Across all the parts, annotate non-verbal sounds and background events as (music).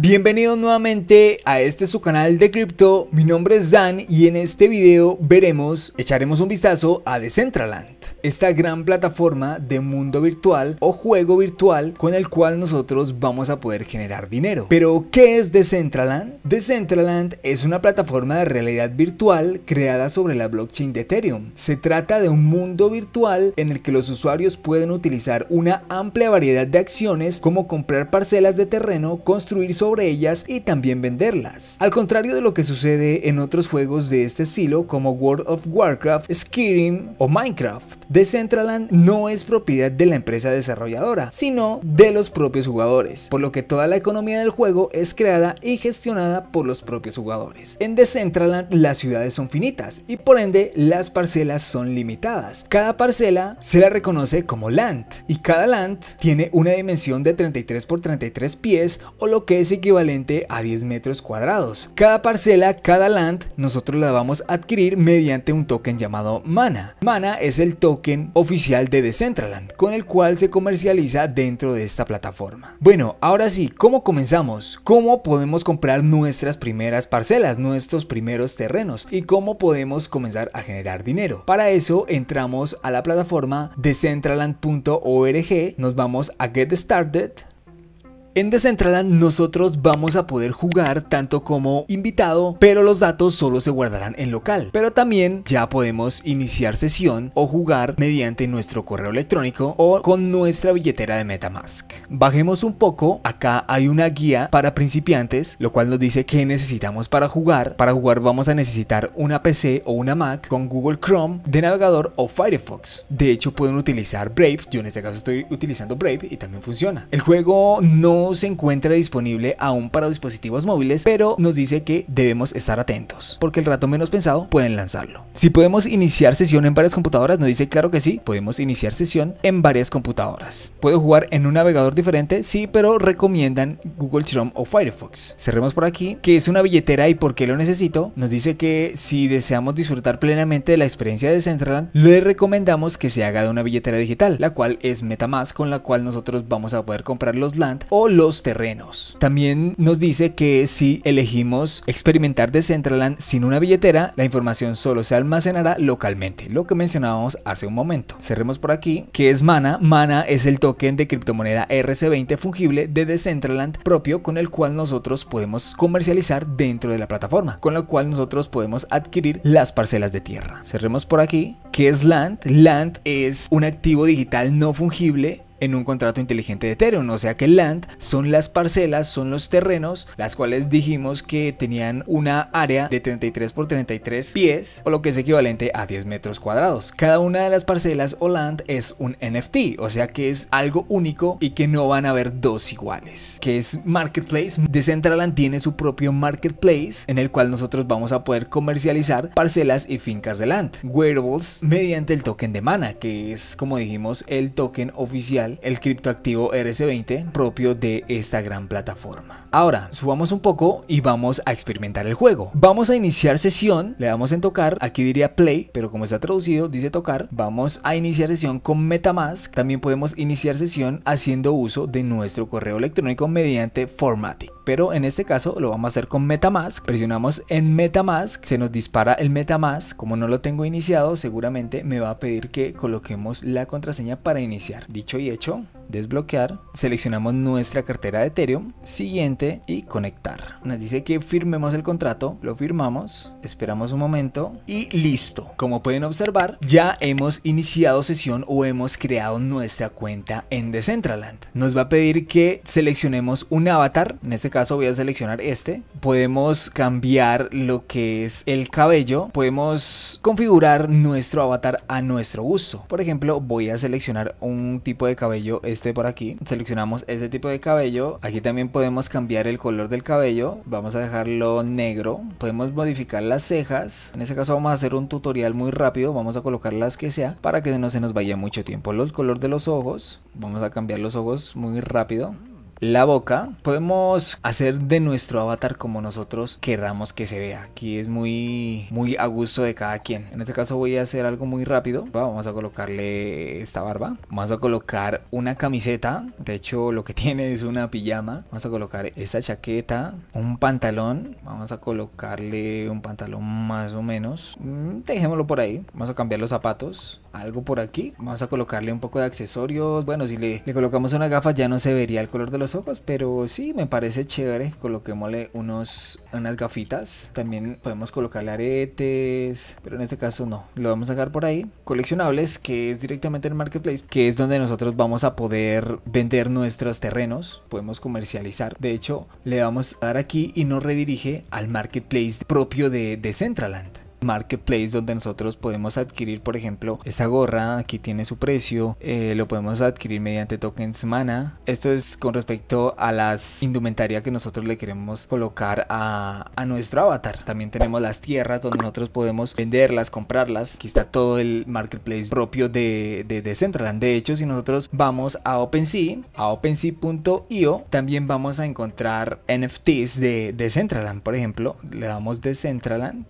Bienvenidos nuevamente a este su canal de cripto, mi nombre es Dan y en este video veremos, echaremos un vistazo a Decentraland, esta gran plataforma de mundo virtual o juego virtual con el cual nosotros vamos a poder generar dinero. Pero, ¿qué es Decentraland? Decentraland es una plataforma de realidad virtual creada sobre la blockchain de Ethereum. Se trata de un mundo virtual en el que los usuarios pueden utilizar una amplia variedad de acciones como comprar parcelas de terreno, construir sobre ellas y también venderlas. Al contrario de lo que sucede en otros juegos de este estilo como World of Warcraft, Skyrim o Minecraft, Decentraland no es propiedad de la empresa desarrolladora, sino de los propios jugadores, por lo que toda la economía del juego es creada y gestionada por los propios jugadores. En Decentraland las ciudades son finitas y por ende las parcelas son limitadas. Cada parcela se la reconoce como land y cada land tiene una dimensión de 33 por 33 pies o lo que es equivalente a 10 metros cuadrados. Cada parcela, cada land, nosotros la vamos a adquirir mediante un token llamado Mana. Mana es el token oficial de Decentraland, con el cual se comercializa dentro de esta plataforma. Bueno, ahora sí, ¿cómo comenzamos? ¿Cómo podemos comprar nuestras primeras parcelas, nuestros primeros terrenos? ¿Y cómo podemos comenzar a generar dinero? Para eso entramos a la plataforma decentraland.org, nos vamos a Get Started, en Decentraland nosotros vamos a poder jugar tanto como invitado, pero los datos solo se guardarán en local. Pero también ya podemos iniciar sesión o jugar mediante nuestro correo electrónico o con nuestra billetera de Metamask. Bajemos un poco, acá hay una guía para principiantes, lo cual nos dice que necesitamos para jugar. Para jugar vamos a necesitar una PC o una Mac con Google Chrome de navegador o Firefox. De hecho pueden utilizar Brave, yo en este caso estoy utilizando Brave y también funciona. El juego no se encuentra disponible aún para dispositivos móviles, pero nos dice que debemos estar atentos, porque el rato menos pensado pueden lanzarlo. Si podemos iniciar sesión en varias computadoras, nos dice claro que sí, podemos iniciar sesión en varias computadoras. Puedo jugar en un navegador diferente, sí, pero recomiendan Google Chrome o Firefox. Cerremos por aquí, que es una billetera y por qué lo necesito. Nos dice que si deseamos disfrutar plenamente de la experiencia de Central, le recomendamos que se haga de una billetera digital, la cual es MetaMask, con la cual nosotros vamos a poder comprar los LAND o los terrenos. También nos dice que si elegimos experimentar Decentraland sin una billetera, la información solo se almacenará localmente, lo que mencionábamos hace un momento. Cerremos por aquí, que es Mana. Mana es el token de criptomoneda RC20 fungible de Decentraland propio con el cual nosotros podemos comercializar dentro de la plataforma, con lo cual nosotros podemos adquirir las parcelas de tierra. Cerremos por aquí, que es Land. Land es un activo digital no fungible en un contrato inteligente de Ethereum, o sea que land son las parcelas, son los terrenos, las cuales dijimos que tenían una área de 33 por 33 pies, o lo que es equivalente a 10 metros cuadrados. Cada una de las parcelas o land es un NFT, o sea que es algo único y que no van a haber dos iguales, que es Marketplace. Decentraland tiene su propio Marketplace en el cual nosotros vamos a poder comercializar parcelas y fincas de land, wearables, mediante el token de mana, que es como dijimos el token oficial el criptoactivo rs 20 propio de esta gran plataforma. Ahora, subamos un poco y vamos a experimentar el juego. Vamos a iniciar sesión, le damos en tocar, aquí diría play, pero como está traducido dice tocar, vamos a iniciar sesión con Metamask. También podemos iniciar sesión haciendo uso de nuestro correo electrónico mediante Formatic pero en este caso lo vamos a hacer con MetaMask. Presionamos en MetaMask, se nos dispara el MetaMask. Como no lo tengo iniciado, seguramente me va a pedir que coloquemos la contraseña para iniciar. Dicho y hecho, desbloquear, seleccionamos nuestra cartera de Ethereum, siguiente y conectar. Nos dice que firmemos el contrato, lo firmamos, esperamos un momento y listo. Como pueden observar, ya hemos iniciado sesión o hemos creado nuestra cuenta en Decentraland. Nos va a pedir que seleccionemos un avatar, en este caso voy a seleccionar este. Podemos cambiar lo que es el cabello, podemos configurar nuestro avatar a nuestro gusto. Por ejemplo, voy a seleccionar un tipo de cabello este por aquí. Seleccionamos ese tipo de cabello. Aquí también podemos cambiar el color del cabello. Vamos a dejarlo negro. Podemos modificar las cejas. En este caso vamos a hacer un tutorial muy rápido. Vamos a colocar las que sea para que no se nos vaya mucho tiempo. Los color de los ojos. Vamos a cambiar los ojos muy rápido la boca, podemos hacer de nuestro avatar como nosotros querramos que se vea. Aquí es muy, muy a gusto de cada quien. En este caso voy a hacer algo muy rápido. Vamos a colocarle esta barba. Vamos a colocar una camiseta. De hecho, lo que (laughs) tiene es una pijama. Vamos a colocar esta chaqueta, un pantalón. Vamos a colocarle un pantalón más o menos. Mm, dejémoslo por ahí. Vamos a cambiar los zapatos algo por aquí. Vamos a colocarle un poco de accesorios. Bueno, si le, colocamos una gafa ya no se vería el color de los ojos, pero sí, me parece chévere. Coloquemosle unos, unas gafitas. También podemos colocarle aretes, pero en este caso no. Lo vamos a dejar por ahí. Coleccionables, que es directamente el marketplace, que es donde nosotros vamos a poder vender nuestros terrenos. Podemos comercializar. De hecho, le vamos a dar aquí y nos redirige al marketplace propio de, de Centraland marketplace donde nosotros podemos adquirir por ejemplo esta gorra aquí tiene su precio eh, lo podemos adquirir mediante tokens mana esto es con respecto a las indumentaria que nosotros le queremos colocar a, a nuestro avatar también tenemos las tierras donde nosotros podemos venderlas comprarlas aquí está todo el marketplace propio de, de, de de hecho si nosotros vamos a OpenSea a OpenSea.io también vamos a encontrar NFTs de, de Centraland por ejemplo le damos de Centraland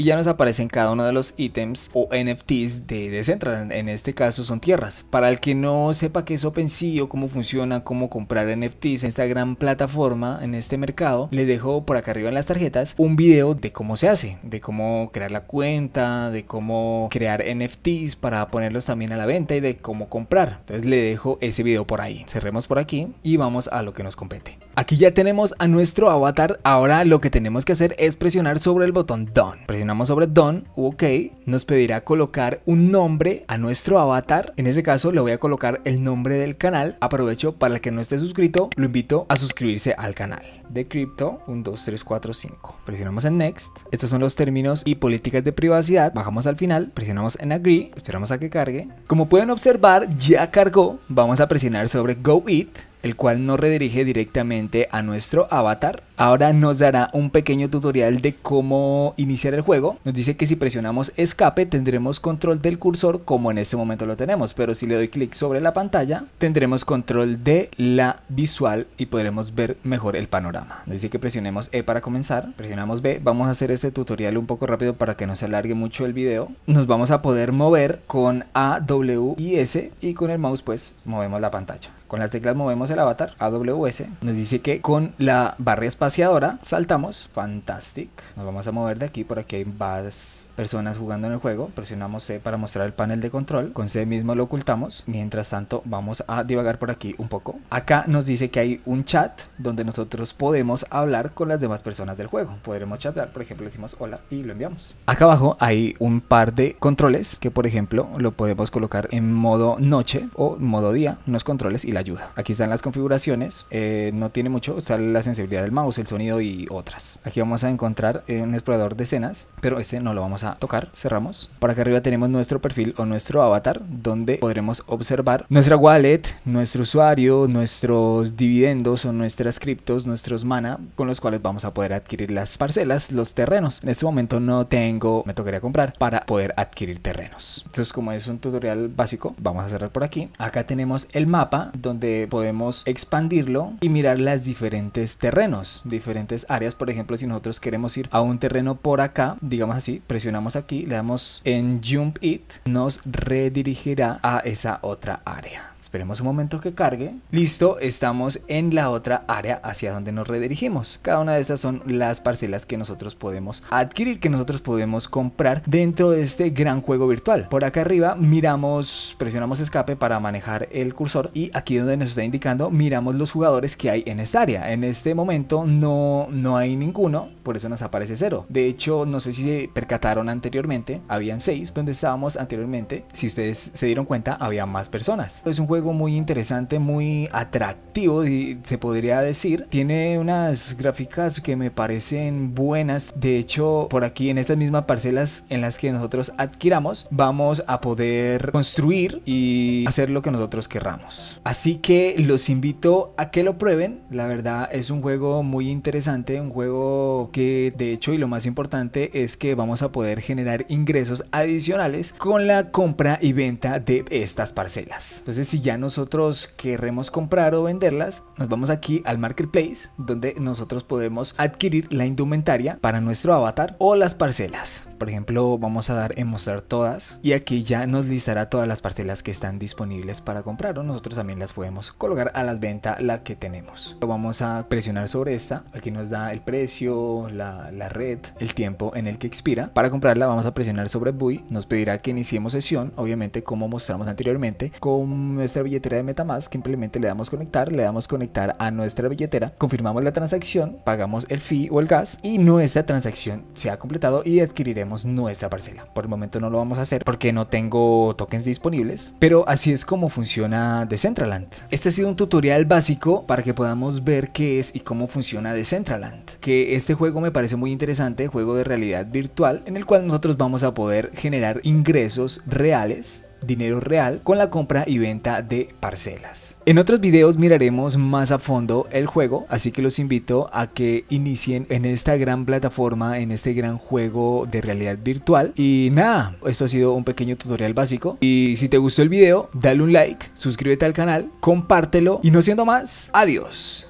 y ya nos aparecen cada uno de los ítems o NFTs de Central en este caso son tierras. Para el que no sepa qué es OpenSea o cómo funciona, cómo comprar NFTs en esta gran plataforma, en este mercado, les dejo por acá arriba en las tarjetas un video de cómo se hace, de cómo crear la cuenta, de cómo crear NFTs para ponerlos también a la venta y de cómo comprar. Entonces le dejo ese video por ahí. Cerremos por aquí y vamos a lo que nos compete. Aquí ya tenemos a nuestro avatar, ahora lo que tenemos que hacer es presionar sobre el botón Done. Presionamos sobre Done, ok, nos pedirá colocar un nombre a nuestro avatar, en este caso le voy a colocar el nombre del canal, aprovecho para el que no esté suscrito, lo invito a suscribirse al canal de Crypto, 1, 2, 3, 4, 5. Presionamos en Next. Estos son los términos y políticas de privacidad. Bajamos al final, presionamos en Agree, esperamos a que cargue. Como pueden observar, ya cargó. Vamos a presionar sobre Go It el cual nos redirige directamente a nuestro avatar. Ahora nos dará un pequeño tutorial de cómo iniciar el juego. Nos dice que si presionamos escape tendremos control del cursor como en este momento lo tenemos, pero si le doy clic sobre la pantalla tendremos control de la visual y podremos ver mejor el panorama. Nos dice que presionemos E para comenzar, presionamos B, vamos a hacer este tutorial un poco rápido para que no se alargue mucho el video. Nos vamos a poder mover con A, W y S y con el mouse pues movemos la pantalla. Con las teclas movemos el avatar, AWS. Nos dice que con la barra espaciadora saltamos. Fantastic. Nos vamos a mover de aquí, por aquí hay más personas jugando en el juego, presionamos C para mostrar el panel de control, con C mismo lo ocultamos, mientras tanto vamos a divagar por aquí un poco. Acá nos dice que hay un chat donde nosotros podemos hablar con las demás personas del juego, podremos chatar, por ejemplo decimos hola y lo enviamos. Acá abajo hay un par de controles que por ejemplo lo podemos colocar en modo noche o modo día, unos controles y la ayuda. Aquí están las configuraciones, eh, no tiene mucho, está la sensibilidad del mouse, el sonido y otras. Aquí vamos a encontrar eh, un explorador de escenas, pero este no lo vamos a tocar, cerramos. por acá arriba tenemos nuestro perfil o nuestro avatar, donde podremos observar nuestra wallet, nuestro usuario, nuestros dividendos o nuestras criptos, nuestros mana, con los cuales vamos a poder adquirir las parcelas, los terrenos. En este momento no tengo, me tocaría comprar para poder adquirir terrenos. Entonces, como es un tutorial básico, vamos a cerrar por aquí. Acá tenemos el mapa donde podemos expandirlo y mirar las diferentes terrenos, diferentes áreas. Por ejemplo, si nosotros queremos ir a un terreno por acá, digamos así, precio aquí, le damos en Jump It, nos redirigirá a esa otra área. Esperemos un momento que cargue. Listo, estamos en la otra área hacia donde nos redirigimos. Cada una de estas son las parcelas que nosotros podemos adquirir, que nosotros podemos comprar dentro de este gran juego virtual. Por acá arriba miramos, presionamos escape para manejar el cursor y aquí donde nos está indicando miramos los jugadores que hay en esta área. En este momento no, no hay ninguno, por eso nos aparece cero. De hecho, no sé si se percataron anteriormente, habían seis donde estábamos anteriormente. Si ustedes se dieron cuenta, había más personas. Es un juego muy interesante, muy atractivo, y se podría decir. Tiene unas gráficas que me parecen buenas. De hecho, por aquí en estas mismas parcelas en las que nosotros adquiramos, vamos a poder construir y hacer lo que nosotros querramos. Así que los invito a que lo prueben. La verdad es un juego muy interesante, un juego que de hecho y lo más importante es que vamos a poder generar ingresos adicionales con la compra y venta de estas parcelas. Entonces, si ya nosotros queremos comprar o venderlas, nos vamos aquí al marketplace donde nosotros podemos adquirir la indumentaria para nuestro avatar o las parcelas. Por ejemplo, vamos a dar en mostrar todas y aquí ya nos listará todas las parcelas que están disponibles para comprar o nosotros también las podemos colocar a las ventas la que tenemos. Vamos a presionar sobre esta, aquí nos da el precio, la, la red, el tiempo en el que expira. Para comprarla vamos a presionar sobre Buy, nos pedirá que iniciemos sesión, obviamente como mostramos anteriormente, con nuestra billetera de Metamask, simplemente le damos conectar, le damos conectar a nuestra billetera, confirmamos la transacción, pagamos el fee o el gas y nuestra transacción se ha completado y adquiriremos nuestra parcela. Por el momento no lo vamos a hacer porque no tengo tokens disponibles, pero así es como funciona Decentraland. Este ha sido un tutorial básico para que podamos ver qué es y cómo funciona Decentraland, que este juego me parece muy interesante, juego de realidad virtual en el cual nosotros vamos a poder generar ingresos reales dinero real con la compra y venta de parcelas. En otros videos miraremos más a fondo el juego, así que los invito a que inicien en esta gran plataforma, en este gran juego de realidad virtual. Y nada, esto ha sido un pequeño tutorial básico. Y si te gustó el video, dale un like, suscríbete al canal, compártelo y no siendo más, adiós.